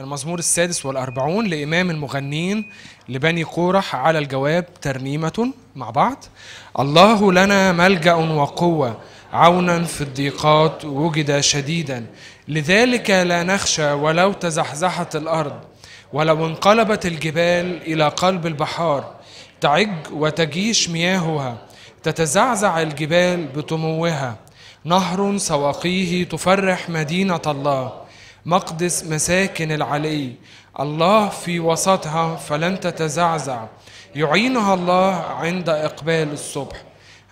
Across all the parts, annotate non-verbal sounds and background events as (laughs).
المزمور السادس والأربعون لإمام المغنين لبني قورح على الجواب ترنيمة مع بعض الله لنا ملجأ وقوة عونا في الضيقات وجد شديدا لذلك لا نخشى ولو تزحزحت الأرض ولو انقلبت الجبال إلى قلب البحار تعج وتجيش مياهها تتزعزع الجبال بطموها نهر سواقيه تفرح مدينة الله مقدس مساكن العلي الله في وسطها فلن تتزعزع يعينها الله عند إقبال الصبح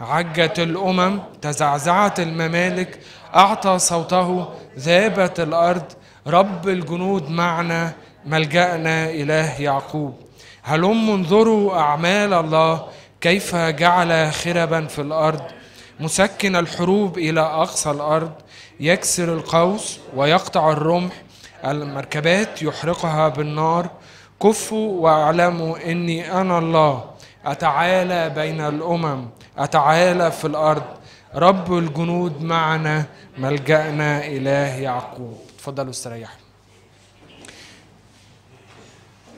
عجت الأمم تزعزعت الممالك أعطى صوته ذابت الأرض رب الجنود معنا ملجأنا إله يعقوب هلم انظروا أعمال الله كيف جعل خربا في الأرض مسكن الحروب إلى أقصى الأرض يكسر القوس ويقطع الرمح المركبات يحرقها بالنار كفوا واعلموا اني انا الله اتعالى بين الامم اتعالى في الارض رب الجنود معنا ملجانا اله يعقوب اتفضلوا استريحوا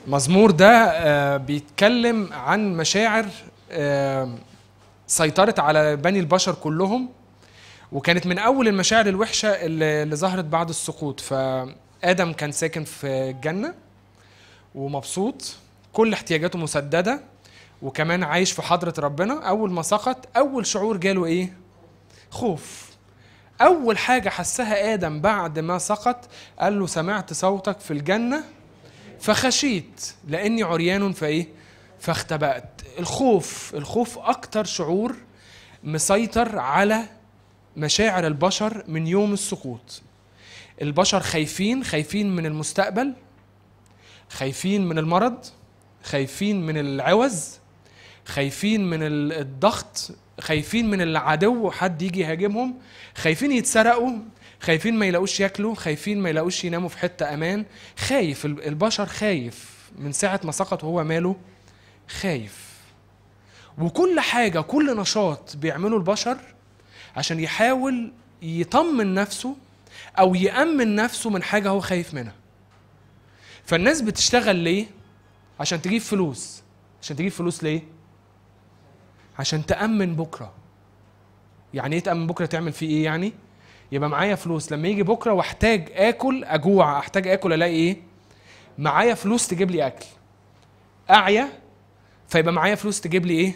المزمور ده آه، بيتكلم عن مشاعر آه، سيطرت على بني البشر كلهم وكانت من اول المشاعر الوحشه اللي, اللي ظهرت بعد السقوط فادم كان ساكن في الجنه ومبسوط كل احتياجاته مسدده وكمان عايش في حضره ربنا اول ما سقط اول شعور جاله ايه خوف اول حاجه حسها ادم بعد ما سقط قال له سمعت صوتك في الجنه فخشيت لاني عريان فايه فاختبأت الخوف الخوف اكتر شعور مسيطر على مشاعر البشر من يوم السقوط البشر خايفين خايفين من المستقبل خايفين من المرض خايفين من العوز خايفين من الضغط خايفين من العدو حد يجي يهاجمهم خايفين يتسرقوا خايفين ما يلاقوش ياكلوا خايفين ما يلاقوش يناموا في حته امان خايف البشر خايف من ساعه ما سقط وهو ماله خايف وكل حاجه كل نشاط بيعمله البشر عشان يحاول يطمن نفسه او يامن نفسه من حاجه هو خايف منها فالناس بتشتغل ليه عشان تجيب فلوس عشان تجيب فلوس ليه عشان تامن بكره يعني ايه تامن بكره تعمل فيه ايه يعني يبقى معايا فلوس لما يجي بكره واحتاج اكل اجوع احتاج اكل الاقي ايه معايا فلوس تجيب لي اكل اعيا فيبقى معايا فلوس تجيب لي ايه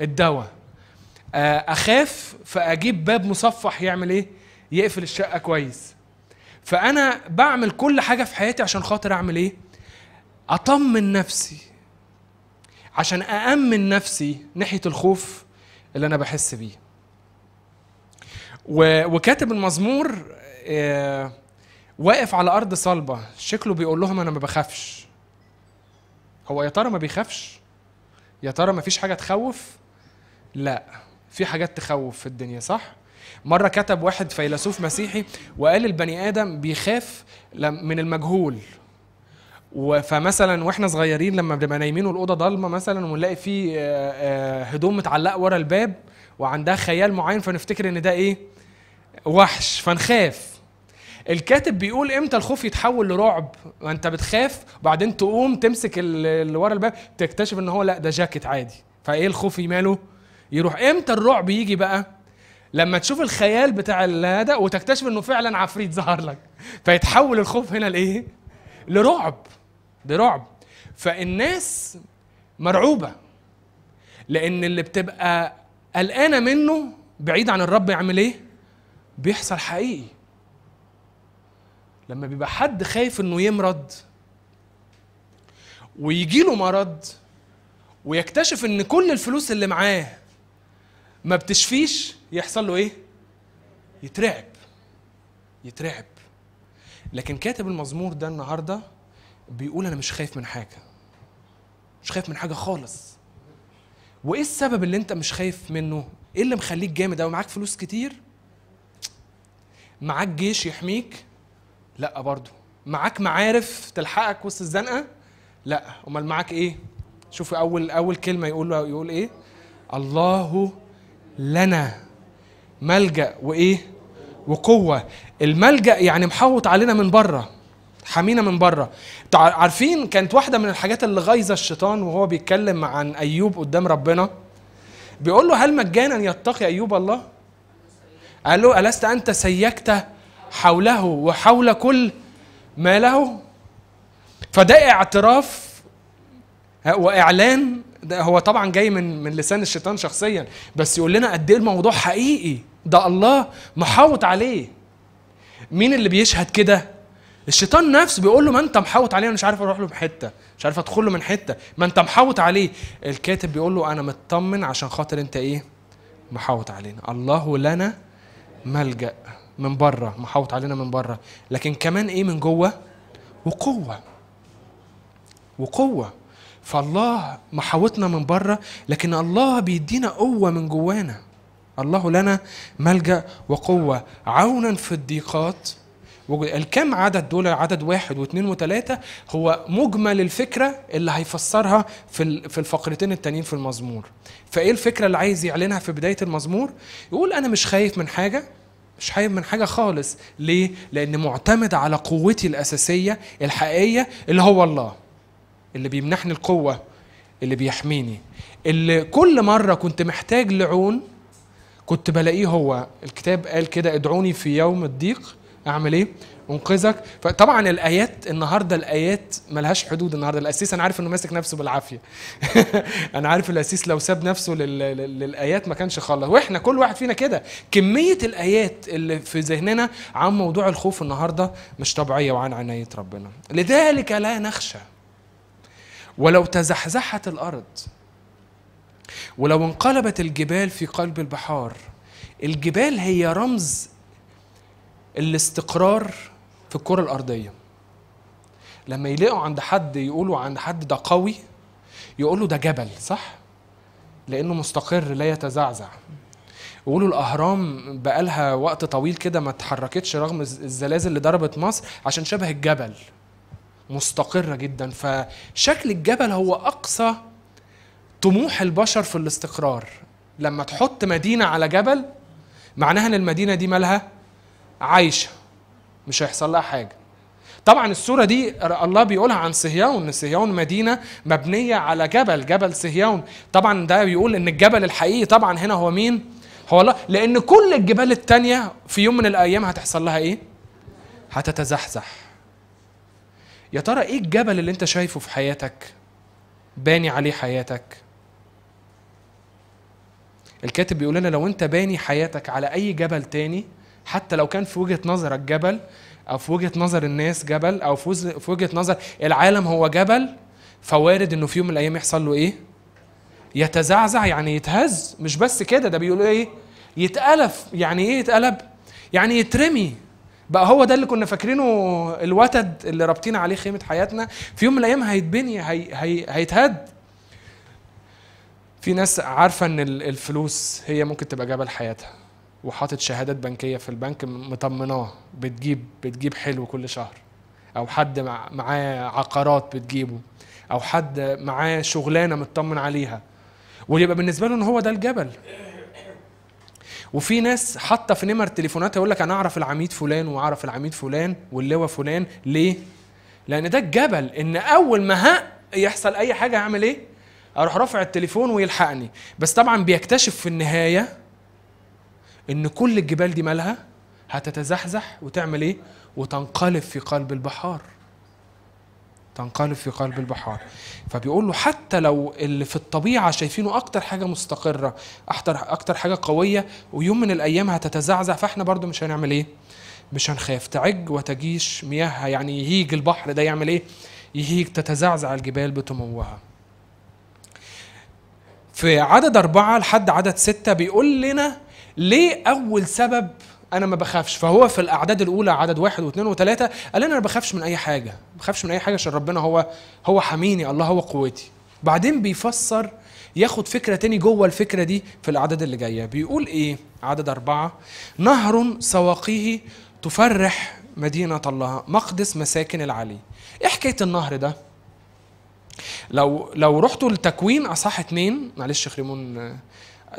الدواء آه، اخاف فاجيب باب مصفح يعمل ايه يقفل الشقه كويس فانا بعمل كل حاجه في حياتي عشان خاطر اعمل ايه اطمن نفسي عشان أأمن نفسي ناحية الخوف اللي أنا بحس بيه وكاتب المزمور آه، واقف على أرض صلبة شكله بيقول لهم أنا ما بخافش هو يا ترى ما بيخافش يا ترى ما فيش حاجة تخوف لا في حاجات تخوف في الدنيا صح؟ مرة كتب واحد فيلسوف مسيحي وقال البني آدم بيخاف من المجهول فمثلا واحنا صغيرين لما بنبقى نايمين والاوضه ضلمه مثلا ونلاقي في آه، آه، هدوم متعلقه ورا الباب وعندها خيال معين فنفتكر ان ده ايه وحش فنخاف الكاتب بيقول امتى الخوف يتحول لرعب وانت بتخاف وبعدين تقوم تمسك اللي ورا الباب تكتشف ان هو لا ده جاكيت عادي فايه الخوف ماله يروح امتى الرعب يجي بقى لما تشوف الخيال بتاع هذا وتكتشف انه فعلا عفريت ظهر لك فيتحول الخوف هنا لايه لرعب لرعب فالناس مرعوبه لان اللي بتبقى قلقانه منه بعيد عن الرب يعمل ايه بيحصل حقيقي لما بيبقى حد خايف انه يمرض ويجيله مرض ويكتشف ان كل الفلوس اللي معاه ما بتشفيش يحصل له ايه يترعب يترعب لكن كاتب المزمور ده النهارده بيقول انا مش خايف من حاجه مش خايف من حاجه خالص وايه السبب اللي انت مش خايف منه ايه اللي مخليك جامد قوي معاك فلوس كتير معاك جيش يحميك لا برضه معاك معارف تلحقك وسط الزنقه لا امال معاك ايه شوف اول اول كلمه يقول يقول ايه الله لنا ملجأ وإيه؟ وقوة الملجأ يعني محوط علينا من بره حمينا من بره عارفين كانت واحدة من الحاجات اللي غايزة الشيطان وهو بيتكلم عن أيوب قدام ربنا بيقول له هل مجانا يتقي أيوب الله قال له ألست أنت سيكت حوله وحول كل ما له فده اعتراف وإعلان ده هو طبعا جاي من من لسان الشيطان شخصيا بس يقول لنا قد ايه الموضوع حقيقي ده الله محاوط عليه مين اللي بيشهد كده الشيطان نفسه بيقول له ما انت محاوط عليه انا مش عارف اروح له في حته مش عارف ادخل له من حته ما انت محاوط عليه الكاتب بيقول له انا مطمن عشان خاطر انت ايه محاوط علينا الله لنا ملجأ من بره محاوط علينا من بره لكن كمان ايه من جوه وقوه وقوه فالله محاوطنا من بره لكن الله بيدينا قوة من جوانا الله لنا ملجأ وقوة عونا في الضيقات الكم عدد دول عدد واحد واثنين وثلاثة هو مجمل الفكرة اللي هيفسرها في في الفقرتين التانيين في المزمور فايه الفكرة اللي عايز يعلنها في بداية المزمور يقول أنا مش خايف من حاجة مش خايف من حاجة خالص ليه؟ لأن معتمد على قوتي الأساسية الحقيقية اللي هو الله اللي بيمنحني القوه اللي بيحميني اللي كل مره كنت محتاج لعون كنت بلاقيه هو الكتاب قال كده ادعوني في يوم الضيق اعمل ايه انقذك فطبعا الايات النهارده الايات ملهاش حدود النهارده الاسيس انا عارف انه ماسك نفسه بالعافيه (laughs) انا عارف الاسيس لو ساب نفسه لل... للايات ما كانش خلص واحنا كل واحد فينا كده كميه الايات اللي في ذهننا عن موضوع الخوف النهارده مش طبيعيه وعن عنايه ربنا لذلك لا نخشى ولو تزحزحت الارض ولو انقلبت الجبال في قلب البحار الجبال هي رمز الاستقرار في الكره الارضيه لما يلاقوا عند حد يقولوا عند حد ده قوي يقولوا ده جبل صح لانه مستقر لا يتزعزع يقولوا الاهرام بقالها وقت طويل كده ما اتحركتش رغم الزلازل اللي ضربت مصر عشان شبه الجبل مستقرة جدا فشكل الجبل هو أقصى طموح البشر في الاستقرار لما تحط مدينة على جبل معناها ان المدينة دي مالها عايشة مش هيحصل لها حاجة طبعا السورة دي الله بيقولها عن صهيون ان صهيون مدينة مبنية على جبل جبل صهيون طبعا ده بيقول ان الجبل الحقيقي طبعا هنا هو مين هو الله لان كل الجبال التانية في يوم من الايام هتحصل لها ايه هتتزحزح يا ترى ايه الجبل اللي انت شايفه في حياتك باني عليه حياتك الكاتب بيقول لنا لو انت باني حياتك على اي جبل تاني حتى لو كان في وجهه نظرك جبل او في وجهه نظر الناس جبل او في وجهه نظر العالم هو جبل فوارد انه في يوم من الايام يحصل له ايه يتزعزع يعني يتهز مش بس كده ده بيقول ايه يتالف يعني ايه يتقلب يعني يترمي بقى هو ده اللي كنا فاكرينه الوتد اللي رابطين عليه خيمه حياتنا في يوم من الايام هيتبني هي هي هيتهد في ناس عارفه ان الفلوس هي ممكن تبقى جبل حياتها وحاطط شهادات بنكيه في البنك مطمناه بتجيب بتجيب حلو كل شهر او حد معاه عقارات بتجيبه او حد معاه شغلانه مطمن عليها ويبقى بالنسبه له ان هو ده الجبل وفي ناس حاطه في نمر تليفوناتها يقول لك انا اعرف العميد فلان واعرف العميد فلان واللواء فلان ليه؟ لان ده الجبل ان اول ما هق يحصل اي حاجه هعمل ايه؟ اروح رافع التليفون ويلحقني بس طبعا بيكتشف في النهايه ان كل الجبال دي مالها هتتزحزح وتعمل ايه؟ وتنقلب في قلب البحار تنقلب في قلب البحار فبيقول له حتى لو اللي في الطبيعة شايفينه أكتر حاجة مستقرة أكتر, أكتر حاجة قوية ويوم من الأيام هتتزعزع فإحنا برضو مش هنعمل إيه مش هنخاف تعج وتجيش مياهها يعني يهيج البحر ده يعمل إيه يهيج تتزعزع الجبال بتموها في عدد أربعة لحد عدد ستة بيقول لنا ليه أول سبب انا ما بخافش فهو في الاعداد الاولى عدد واحد واثنين وثلاثه قال انا ما بخافش من اي حاجه ما بخافش من اي حاجه عشان ربنا هو هو حميني الله هو قوتي بعدين بيفسر ياخد فكرة تاني جوه الفكرة دي في الأعداد اللي جاية بيقول إيه عدد أربعة نهر سواقيه تفرح مدينة الله مقدس مساكن العلي إيه حكاية النهر ده لو لو رحتوا لتكوين أصح اتنين معلش خريمون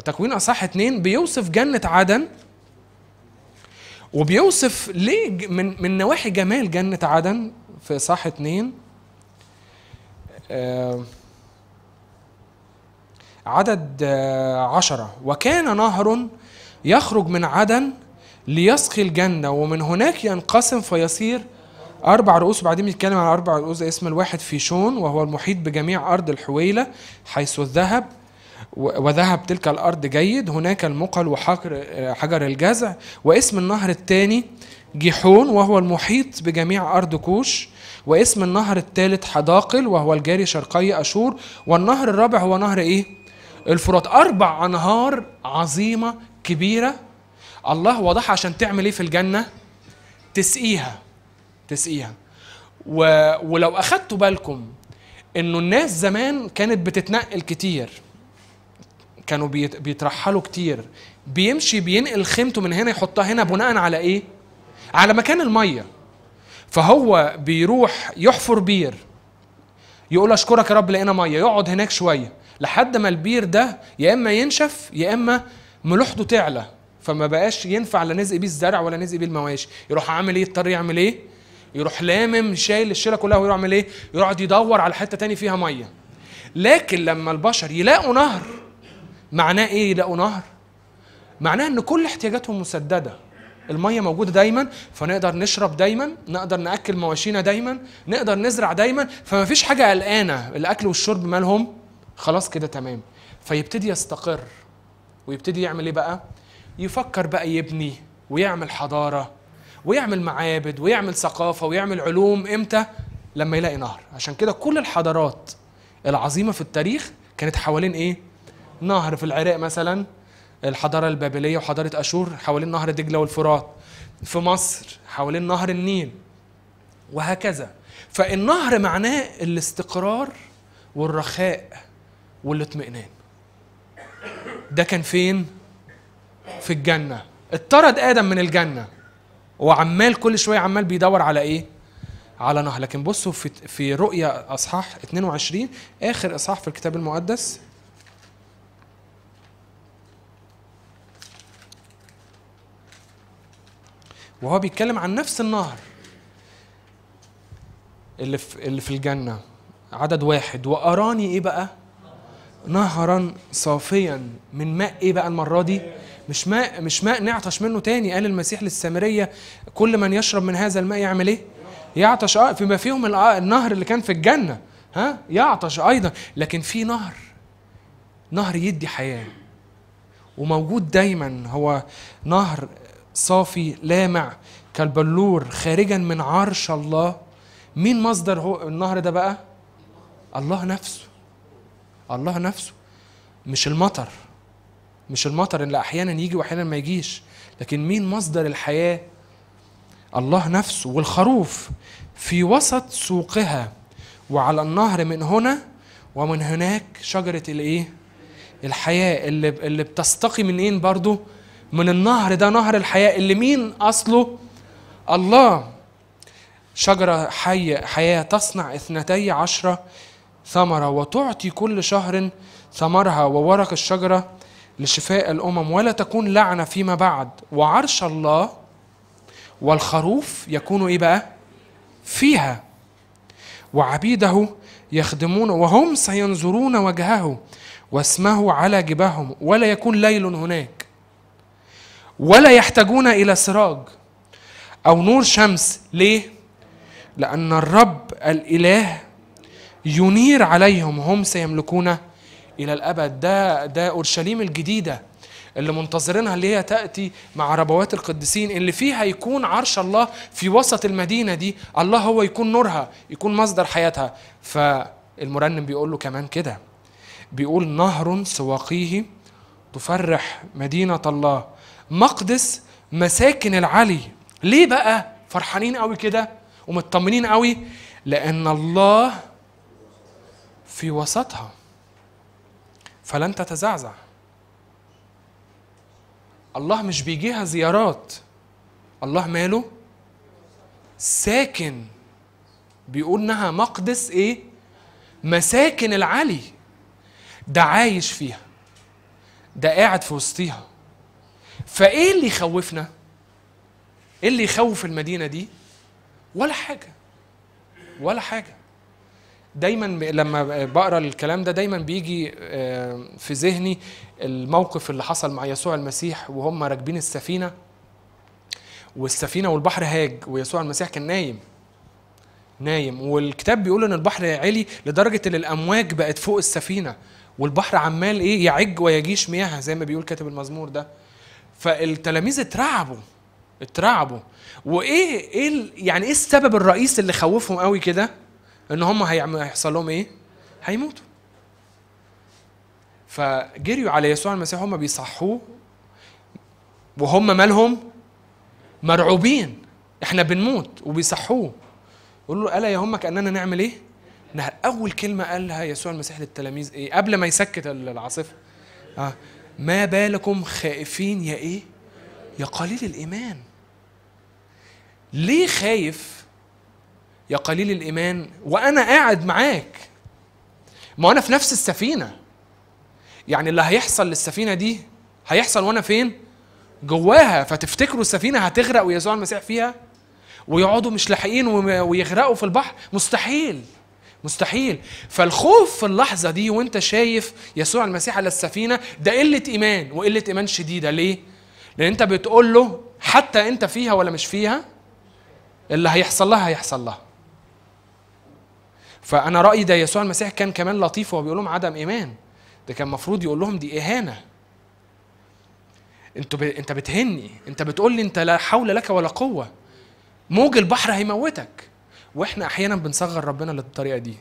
تكوين أصح اتنين بيوصف جنة عدن وبيوصف ليه من من نواحي جمال جنه عدن في صح اتنين آه، عدد آه، عشرة وكان نهر يخرج من عدن ليسقي الجنة ومن هناك ينقسم فيصير أربع رؤوس وبعدين بيتكلم عن أربع رؤوس اسم الواحد في شون وهو المحيط بجميع أرض الحويلة حيث الذهب وذهب تلك الأرض جيد هناك المقل وحجر حجر الجزع واسم النهر الثاني جيحون وهو المحيط بجميع أرض كوش واسم النهر الثالث حداقل وهو الجاري شرقي أشور والنهر الرابع هو نهر إيه؟ الفرات أربع أنهار عظيمة كبيرة الله وضعها عشان تعمل إيه في الجنة؟ تسقيها تسقيها و... ولو أخدتوا بالكم إنه الناس زمان كانت بتتنقل كتير كانوا بيترحلوا كتير بيمشي بينقل خيمته من هنا يحطها هنا بناء على ايه على مكان الميه فهو بيروح يحفر بير يقول اشكرك يا رب لقينا ميه يقعد هناك شويه لحد ما البير ده يا اما ينشف يا اما ملوحته تعلى فما بقاش ينفع لا نزق بيه الزرع ولا نزق بيه المواشي يروح عامل ايه اضطر يعمل ايه يروح لامم شايل الشيله كلها ويعمل ايه يقعد يدور على حته تاني فيها ميه لكن لما البشر يلاقوا نهر معناه ايه يلاقوا نهر معناه ان كل احتياجاتهم مسدده الميه موجوده دايما فنقدر نشرب دايما نقدر ناكل مواشينا دايما نقدر نزرع دايما فما فيش حاجه قلقانه الاكل والشرب مالهم خلاص كده تمام فيبتدي يستقر ويبتدي يعمل ايه بقى يفكر بقى يبني ويعمل حضاره ويعمل معابد ويعمل ثقافه ويعمل علوم امتى لما يلاقي نهر عشان كده كل الحضارات العظيمه في التاريخ كانت حوالين ايه نهر في العراق مثلا الحضاره البابليه وحضاره اشور حوالين نهر دجله والفرات في مصر حوالين نهر النيل وهكذا فالنهر معناه الاستقرار والرخاء والاطمئنان ده كان فين في الجنه اطرد ادم من الجنه وعمال كل شويه عمال بيدور على ايه على نهر لكن بصوا في في رؤية اصحاح 22 اخر اصحاح في الكتاب المقدس وهو بيتكلم عن نفس النهر اللي في, اللي في الجنة عدد واحد وأراني إيه بقى؟ نهرا صافيا من ماء إيه بقى المرة دي؟ مش ماء مش ماء نعطش منه تاني قال المسيح للسامرية كل من يشرب من هذا الماء يعمل إيه؟ يعطش اه فيما فيهم آه، النهر اللي كان في الجنة ها يعطش أيضا لكن في نهر نهر يدي حياة وموجود دايما هو نهر صافي لامع كالبلور خارجا من عرش الله مين مصدر هو النهر ده بقى الله نفسه الله نفسه مش المطر مش المطر اللي احيانا يجي واحيانا ما يجيش لكن مين مصدر الحياه الله نفسه والخروف في وسط سوقها وعلى النهر من هنا ومن هناك شجره الايه الحياه اللي اللي بتستقي منين إيه برضو من النهر ده نهر الحياة اللي مين أصله؟ الله شجرة حية حياة تصنع اثنتي عشرة ثمرة وتعطي كل شهر ثمرها وورق الشجرة لشفاء الأمم ولا تكون لعنة فيما بعد وعرش الله والخروف يكون إيه بقى؟ فيها وعبيده يخدمون وهم سينظرون وجهه واسمه على جباههم ولا يكون ليل هناك ولا يحتاجون الى سراج او نور شمس ليه لان الرب الاله ينير عليهم هم سيملكون الى الابد ده ده اورشليم الجديده اللي منتظرينها اللي هي تاتي مع ربوات القديسين اللي فيها يكون عرش الله في وسط المدينه دي الله هو يكون نورها يكون مصدر حياتها فالمرنم بيقول له كمان كده بيقول نهر سواقيه تفرح مدينه الله مقدس مساكن العلي ليه بقى فرحانين قوي كده ومطمنين قوي لان الله في وسطها فلن تتزعزع الله مش بيجيها زيارات الله ماله ساكن بيقول انها مقدس ايه مساكن العلي ده عايش فيها ده قاعد في وسطيها فايه اللي يخوفنا ايه اللي يخوف المدينه دي ولا حاجه ولا حاجه دايما لما بقرا الكلام ده دايما بيجي آه، في ذهني الموقف اللي حصل مع يسوع المسيح وهم راكبين السفينه والسفينه والبحر هاج ويسوع المسيح كان نايم نايم والكتاب بيقول ان البحر عالي لدرجه ان الامواج بقت فوق السفينه والبحر عمال ايه يعج ويجيش مياه زي ما بيقول كاتب المزمور ده فالتلاميذ اترعبوا اترعبوا وايه ايه يعني ايه السبب الرئيسي اللي خوفهم قوي كده ان هم هيحصل لهم ايه هيموتوا فجريوا على يسوع المسيح هم بيصحوه وهم مالهم مرعوبين احنا بنموت وبيصحوه يقول له الا يهمك اننا نعمل ايه اول كلمه قالها يسوع المسيح للتلاميذ ايه قبل ما يسكت العاصفه آه. ما بالكم خائفين يا ايه يا قليل الايمان ليه خايف يا قليل الايمان وانا قاعد معاك ما انا في نفس السفينه يعني اللي هيحصل للسفينه دي هيحصل وانا فين جواها فتفتكروا السفينه هتغرق ويسوع المسيح فيها ويقعدوا مش لاحقين ويغرقوا في البحر مستحيل مستحيل فالخوف في اللحظة دي وانت شايف يسوع المسيح على السفينة ده قلة إيمان وقلة إيمان شديدة ليه؟ لأن أنت بتقول له حتى أنت فيها ولا مش فيها اللي هيحصل لها هيحصل لها فأنا رأيي ده يسوع المسيح كان كمان لطيف وهو بيقول لهم عدم إيمان ده كان المفروض يقول لهم دي إهانة انت ب... انت بتهني انت بتقول لي انت لا حول لك ولا قوه موج البحر هيموتك واحنا احيانا بنصغر ربنا للطريقه دي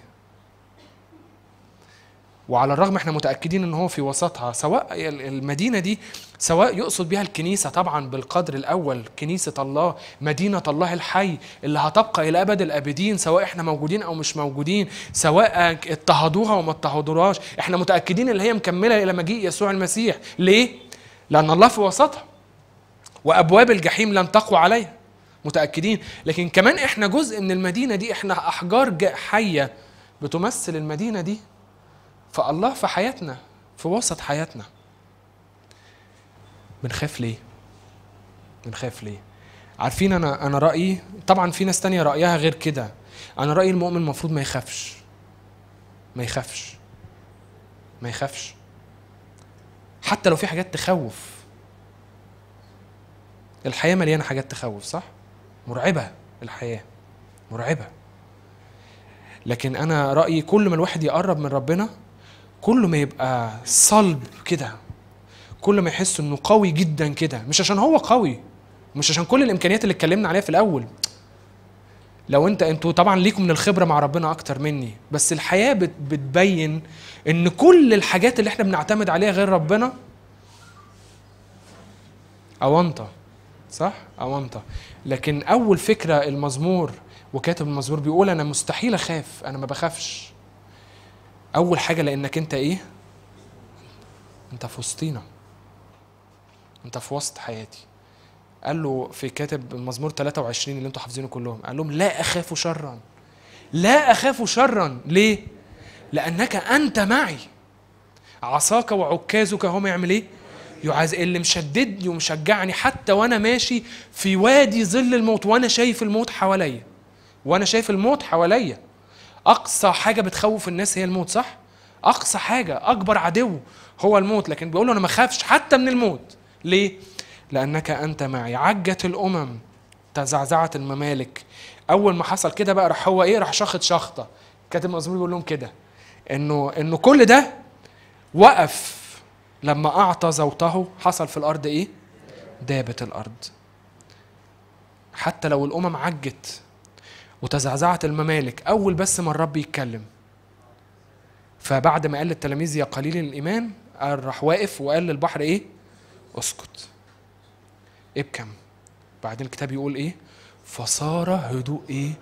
وعلى الرغم احنا متاكدين ان هو في وسطها سواء المدينه دي سواء يقصد بها الكنيسه طبعا بالقدر الاول كنيسه الله مدينه الله الحي اللي هتبقى الى ابد الابدين سواء احنا موجودين او مش موجودين سواء اضطهدوها وما اضطهدوهاش احنا متاكدين ان هي مكمله الى مجيء يسوع المسيح ليه لان الله في وسطها وابواب الجحيم لن تقوى عليها متاكدين لكن كمان احنا جزء من المدينه دي احنا احجار حيه بتمثل المدينه دي فالله في حياتنا في وسط حياتنا بنخاف ليه بنخاف ليه عارفين انا انا رايي طبعا في ناس تانية رايها غير كده انا رايي المؤمن المفروض ما يخافش ما يخافش ما يخافش حتى لو في حاجات تخوف الحياه مليانه حاجات تخوف صح مرعبه الحياه مرعبه لكن انا رايي كل ما الواحد يقرب من ربنا كل ما يبقى صلب كده كل ما يحس انه قوي جدا كده مش عشان هو قوي مش عشان كل الامكانيات اللي اتكلمنا عليها في الاول لو انت انتوا طبعا ليكم من الخبره مع ربنا اكتر مني بس الحياه بت بتبين ان كل الحاجات اللي احنا بنعتمد عليها غير ربنا اونطه صح اوامطه لكن اول فكره المزمور وكاتب المزمور بيقول انا مستحيل اخاف انا ما بخافش اول حاجه لانك انت ايه انت في وسطينا انت في وسط حياتي قال له في كاتب المزمور 23 اللي انتوا حافظينه كلهم قال لهم لا اخاف شرا لا اخاف شرا ليه لانك انت معي عصاك وعكازك هم يعمل ايه يعز... اللي مشددني ومشجعني حتى وانا ماشي في وادي ظل الموت وانا شايف الموت حواليا وانا شايف الموت حواليا اقصى حاجه بتخوف الناس هي الموت صح اقصى حاجه اكبر عدو هو الموت لكن بيقول له انا ما اخافش حتى من الموت ليه لانك انت معي عجت الامم تزعزعت الممالك اول ما حصل كده بقى راح هو ايه راح شخط شخطه كاتب مزمور بيقول لهم كده انه انه كل ده وقف لما أعطى زوطه حصل في الأرض إيه؟ دابت الأرض حتى لو الأمم عجت وتزعزعت الممالك أول بس ما الرب يتكلم فبعد ما قال للتلاميذ يا قليل الإيمان قال راح واقف وقال للبحر إيه؟ اسكت ابكم بعدين الكتاب يقول إيه؟ فصار هدوء إيه؟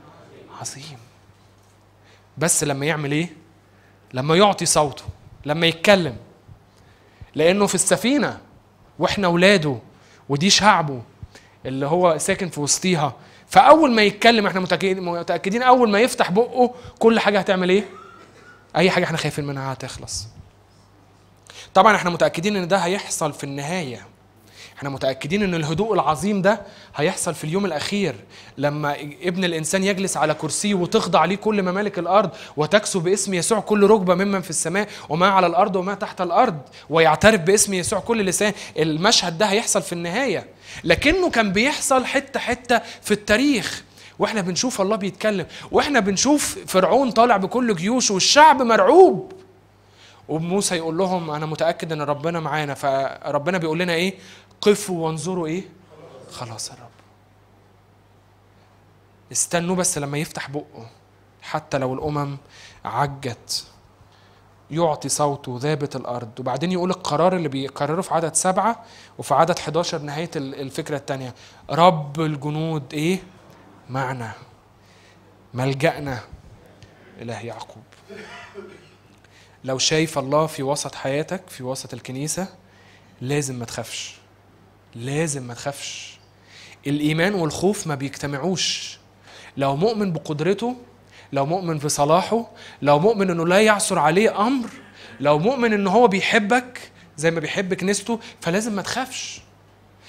عظيم بس لما يعمل إيه؟ لما يعطي صوته لما يتكلم لانه في السفينه واحنا ولاده ودي شعبه اللي هو ساكن في وسطيها فاول ما يتكلم احنا متاكدين اول ما يفتح بقه كل حاجه هتعمل ايه اي حاجه احنا خايفين منها هتخلص طبعا احنا متاكدين ان ده هيحصل في النهايه احنا متاكدين ان الهدوء العظيم ده هيحصل في اليوم الاخير لما ابن الانسان يجلس على كرسيه وتخضع ليه كل ممالك الارض وتكسو باسم يسوع كل ركبه ممن في السماء وما على الارض وما تحت الارض ويعترف باسم يسوع كل لسان المشهد ده هيحصل في النهايه لكنه كان بيحصل حته حته في التاريخ واحنا بنشوف الله بيتكلم واحنا بنشوف فرعون طالع بكل جيوشه والشعب مرعوب وموسى يقول لهم انا متاكد ان ربنا معانا فربنا بيقول لنا ايه قفوا وانظروا ايه خلاص الرب استنوا بس لما يفتح بقه حتى لو الامم عجت يعطي صوته ذابت الارض وبعدين يقول القرار اللي بيقرره في عدد سبعة وفي عدد 11 نهاية الفكرة الثانية رب الجنود ايه معنا ملجأنا إله يعقوب لو شايف الله في وسط حياتك في وسط الكنيسة لازم ما تخافش لازم ما تخافش الايمان والخوف ما بيجتمعوش لو مؤمن بقدرته لو مؤمن بصلاحه لو مؤمن انه لا يعثر عليه امر لو مؤمن ان هو بيحبك زي ما بيحب كنيسته فلازم ما تخافش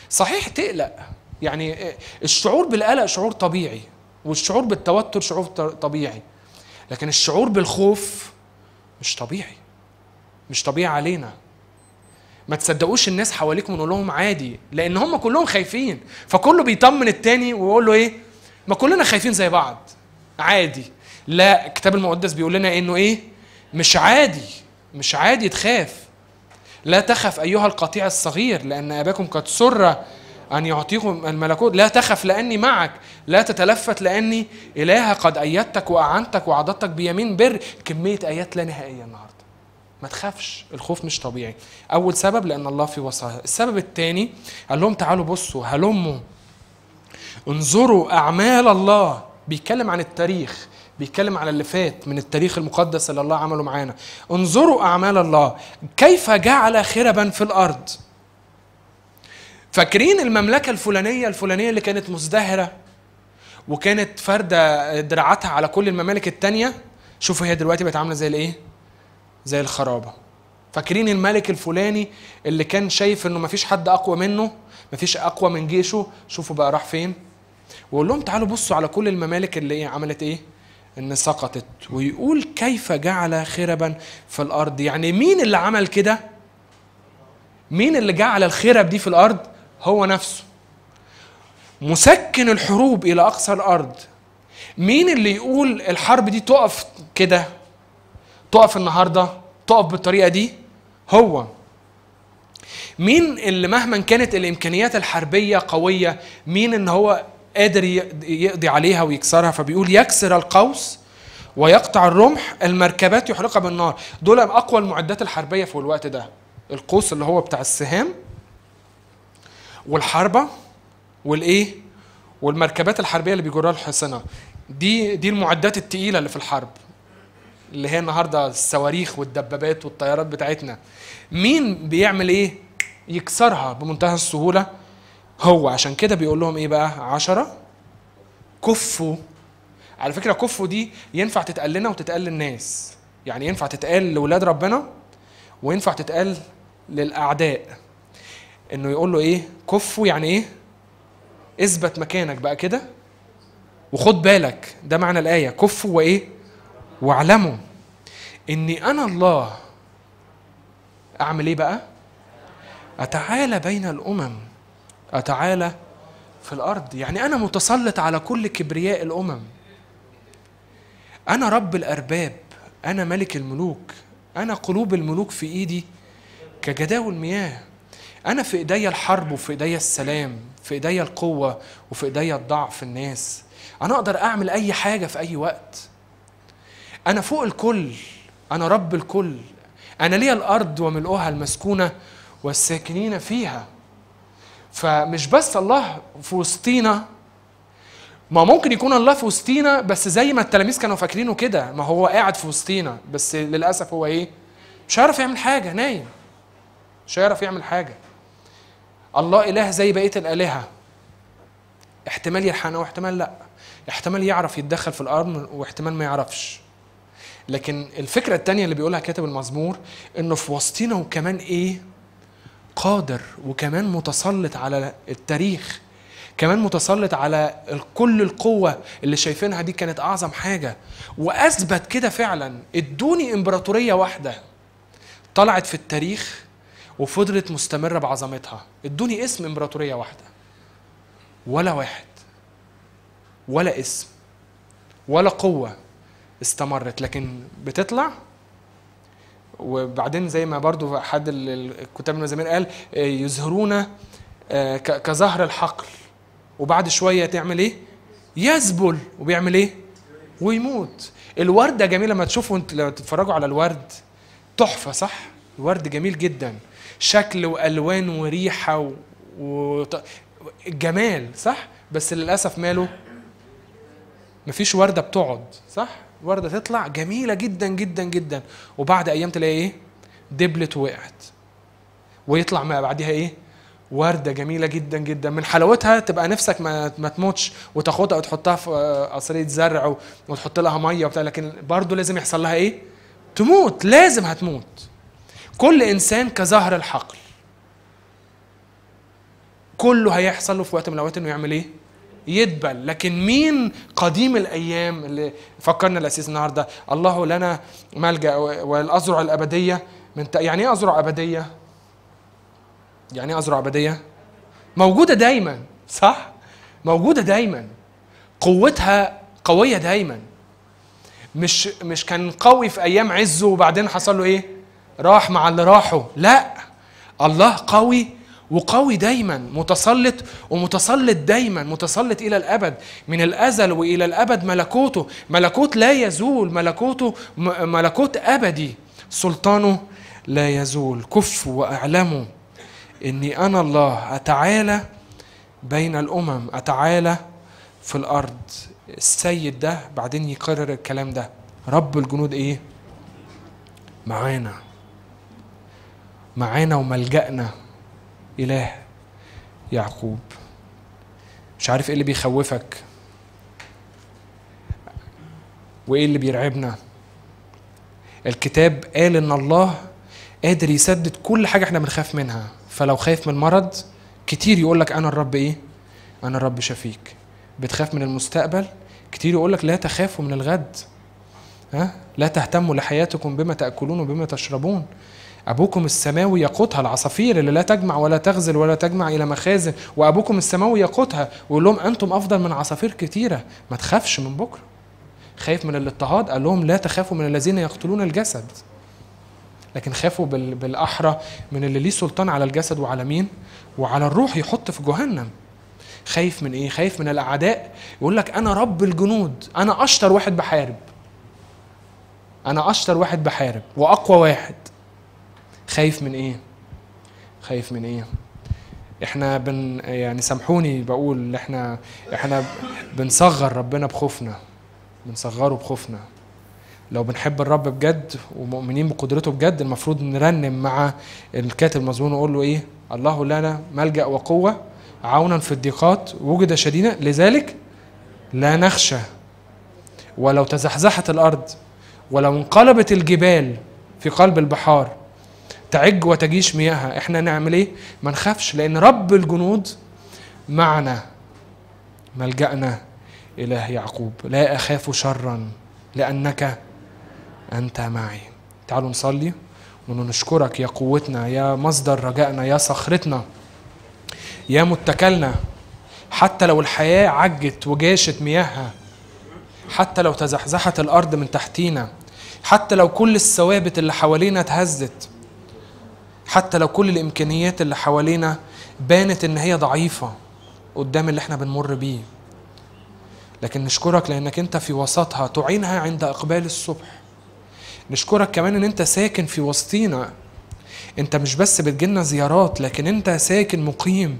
صحيح تقلق يعني الشعور بالقلق شعور طبيعي والشعور بالتوتر شعور طبيعي لكن الشعور بالخوف مش طبيعي مش طبيعي علينا ما تصدقوش الناس حواليكم ونقول لهم عادي لان هم كلهم خايفين فكله بيطمن التاني ويقول له ايه ما كلنا خايفين زي بعض عادي لا الكتاب المقدس بيقول لنا انه ايه مش عادي مش عادي تخاف لا تخف ايها القطيع الصغير لان اباكم قد سر ان يعطيكم الملكوت لا تخف لاني معك لا تتلفت لاني اله قد ايدتك واعنتك وعضدتك بيمين بر كميه ايات لا نهائيه النهارده ما تخافش الخوف مش طبيعي اول سبب لان الله في وسطها السبب الثاني قال لهم تعالوا بصوا هلموا انظروا اعمال الله بيتكلم عن التاريخ بيتكلم على اللي فات من التاريخ المقدس اللي الله عمله معانا انظروا اعمال الله كيف جعل خربا في الارض فاكرين المملكه الفلانيه الفلانيه اللي كانت مزدهره وكانت فارده دراعاتها على كل الممالك التانيه شوفوا هي دلوقتي بقت عامله زي الايه زي الخرابه فاكرين الملك الفلاني اللي كان شايف انه مفيش حد اقوى منه مفيش اقوى من جيشه شوفوا بقى راح فين ويقول لهم تعالوا بصوا على كل الممالك اللي ايه عملت ايه ان سقطت ويقول كيف جعل خربا في الارض يعني مين اللي عمل كده مين اللي جعل الخرب دي في الارض هو نفسه مسكن الحروب الى اقصى الارض مين اللي يقول الحرب دي تقف كده تقف النهارده تقف بالطريقه دي هو مين اللي مهما كانت الامكانيات الحربيه قويه مين ان هو قادر يقضي عليها ويكسرها فبيقول يكسر القوس ويقطع الرمح المركبات يحرقها بالنار دول اقوى المعدات الحربيه في الوقت ده القوس اللي هو بتاع السهام والحربه والايه والمركبات الحربيه اللي بيجرها الحصنه دي دي المعدات التقيله اللي في الحرب اللي هي النهارده الصواريخ والدبابات والطيارات بتاعتنا مين بيعمل ايه يكسرها بمنتهى السهوله هو عشان كده بيقول لهم ايه بقى عشرة كفوا على فكره كفوا دي ينفع تتقال لنا وتتقال للناس يعني ينفع تتقال لولاد ربنا وينفع تتقال للاعداء انه يقول له ايه كفوا يعني ايه اثبت مكانك بقى كده وخد بالك ده معنى الايه كفوا وايه واعلموا اني انا الله اعمل ايه بقى اتعالى بين الامم اتعالى في الارض يعني انا متسلط على كل كبرياء الامم انا رب الارباب انا ملك الملوك انا قلوب الملوك في ايدي كجداول مياه انا في ايدي الحرب وفي ايدي السلام في ايدي القوه وفي ايدي الضعف الناس انا اقدر اعمل اي حاجه في اي وقت أنا فوق الكل أنا رب الكل أنا ليا الأرض وملؤها المسكونة والساكنين فيها فمش بس الله في وسطينا ما ممكن يكون الله في وسطينا بس زي ما التلاميذ كانوا فاكرينه كده ما هو قاعد في وسطينا بس للأسف هو إيه؟ مش هيعرف يعمل حاجة نايم مش هيعرف يعمل حاجة الله إله زي بقية الآلهة احتمال يلحقنا واحتمال لأ احتمال يعرف يتدخل في الارض واحتمال ما يعرفش لكن الفكره الثانيه اللي بيقولها كاتب المزمور انه في وسطينا وكمان ايه قادر وكمان متسلط على التاريخ كمان متسلط على كل القوه اللي شايفينها دي كانت اعظم حاجه واثبت كده فعلا ادوني امبراطوريه واحده طلعت في التاريخ وفضلت مستمره بعظمتها ادوني اسم امبراطوريه واحده ولا واحد ولا اسم ولا قوه استمرت لكن بتطلع وبعدين زي ما برضو حد الكتاب من زمان قال آه، يظهرون آه، كظهر الحقل وبعد شويه تعمل ايه؟ يذبل وبيعمل ايه؟ ويموت الورده جميله لما تشوفوا انت لو تتفرجوا على الورد تحفه صح؟ الورد جميل جدا شكل والوان وريحه و... و... جمال صح؟ بس للاسف ماله؟ مفيش ورده بتقعد صح؟ ورده تطلع جميله جدا جدا جدا وبعد ايام تلاقي ايه دبلت وقعت ويطلع ما بعدها ايه ورده جميله جدا جدا من حلاوتها تبقى نفسك ما, ما تموتش وتاخدها وتحطها في قصريه زرع وتحط لها ميه وبتاع لكن برضه لازم يحصل لها ايه تموت لازم هتموت كل انسان كزهر الحقل كله هيحصل له في وقت من الاوقات انه يعمل ايه يدبل لكن مين قديم الايام اللي فكرنا الاساس النهارده الله لنا ملجا والازرع الابديه من ت... يعني ايه ازرع ابديه يعني ايه ازرع ابديه موجوده دايما صح موجوده دايما قوتها قويه دايما مش مش كان قوي في ايام عزه وبعدين حصل له ايه راح مع اللي راحوا لا الله قوي وقوي دايما متسلط ومتسلط دايما متسلط الى الابد من الازل والى الابد ملكوته ملكوت لا يزول ملكوته ملكوت ابدي سلطانه لا يزول كفوا واعلموا اني انا الله اتعالى بين الامم اتعالى في الارض السيد ده بعدين يقرر الكلام ده رب الجنود ايه معانا معانا وملجأنا إله يعقوب مش عارف إيه اللي بيخوفك وإيه اللي بيرعبنا الكتاب قال إن الله قادر يسدد كل حاجة إحنا بنخاف منها فلو خايف من مرض كتير يقول لك أنا الرب إيه؟ أنا الرب شفيك بتخاف من المستقبل كتير يقول لك لا تخافوا من الغد ها لا تهتموا لحياتكم بما تاكلون وبما تشربون أبوكم السماوي يقوتها العصافير اللي لا تجمع ولا تغزل ولا تجمع إلى مخازن وأبوكم السماوي يقوتها ويقول لهم أنتم أفضل من عصافير كتيرة ما تخافش من بكرة خايف من الاضطهاد قال لهم لا تخافوا من الذين يقتلون الجسد لكن خافوا بالأحرى من اللي ليه سلطان على الجسد وعلى مين وعلى الروح يحط في جهنم خايف من ايه خايف من الاعداء يقول لك انا رب الجنود انا اشطر واحد بحارب انا اشطر واحد بحارب واقوى واحد خايف من ايه خايف من ايه احنا بن يعني سامحوني بقول احنا احنا بنصغر ربنا بخوفنا بنصغره بخوفنا لو بنحب الرب بجد ومؤمنين بقدرته بجد المفروض نرنم مع الكاتب المزمور ونقول له ايه الله لنا ملجا وقوه عونا في الضيقات وجد شديدا لذلك لا نخشى ولو تزحزحت الارض ولو انقلبت الجبال في قلب البحار تعج وتجيش مياهها احنا نعمل ايه ما نخافش لان رب الجنود معنا ملجأنا إله يعقوب لا أخاف شرا لأنك أنت معي تعالوا نصلي ونشكرك يا قوتنا يا مصدر رجائنا يا صخرتنا يا متكلنا حتى لو الحياة عجت وجاشت مياهها حتى لو تزحزحت الأرض من تحتينا حتى لو كل الثوابت اللي حوالينا اتهزت حتى لو كل الامكانيات اللي حوالينا بانت ان هي ضعيفه قدام اللي احنا بنمر بيه لكن نشكرك لانك انت في وسطها تعينها عند اقبال الصبح نشكرك كمان ان انت ساكن في وسطينا انت مش بس بتجينا زيارات لكن انت ساكن مقيم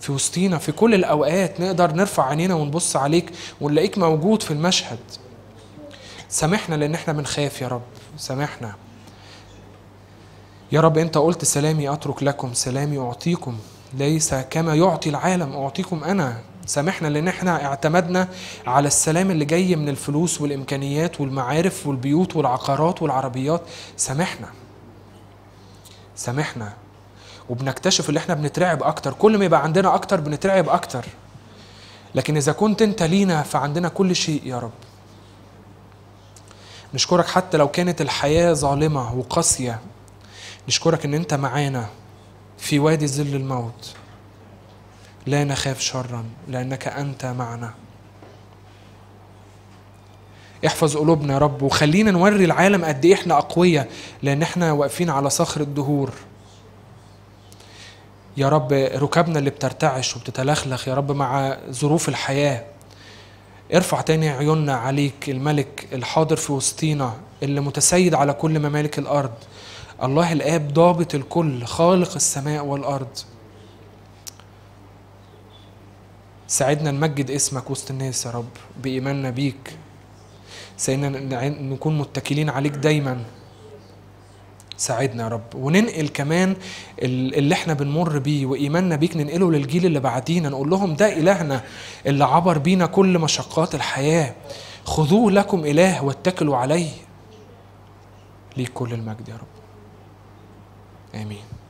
في وسطينا في كل الاوقات نقدر نرفع عينينا ونبص عليك ونلاقيك موجود في المشهد سامحنا لان احنا بنخاف يا رب سامحنا يا رب انت قلت سلامي اترك لكم سلامي اعطيكم ليس كما يعطي العالم اعطيكم انا سامحنا لان احنا اعتمدنا على السلام اللي جاي من الفلوس والامكانيات والمعارف والبيوت والعقارات والعربيات سامحنا سامحنا وبنكتشف ان احنا بنترعب اكتر كل ما يبقى عندنا اكتر بنترعب اكتر لكن اذا كنت انت لينا فعندنا كل شيء يا رب نشكرك حتى لو كانت الحياه ظالمه وقاسيه نشكرك ان انت معانا في وادي ظل الموت لا نخاف شرا لانك انت معنا احفظ قلوبنا يا رب وخلينا نوري العالم قد ايه احنا اقوياء لان احنا واقفين على صخر الدهور يا رب ركابنا اللي بترتعش وبتتلخلخ يا رب مع ظروف الحياه ارفع تاني عيوننا عليك الملك الحاضر في وسطينا اللي متسيد على كل ممالك الارض الله الآب ضابط الكل خالق السماء والأرض ساعدنا نمجد اسمك وسط الناس يا رب بإيماننا بيك ساعدنا نكون متكلين عليك دايما ساعدنا يا رب وننقل كمان اللي احنا بنمر بيه وايماننا بيك ننقله للجيل اللي بعدينا نقول لهم ده الهنا اللي عبر بينا كل مشقات الحياه خذوه لكم اله واتكلوا عليه ليك كل المجد يا رب Amen.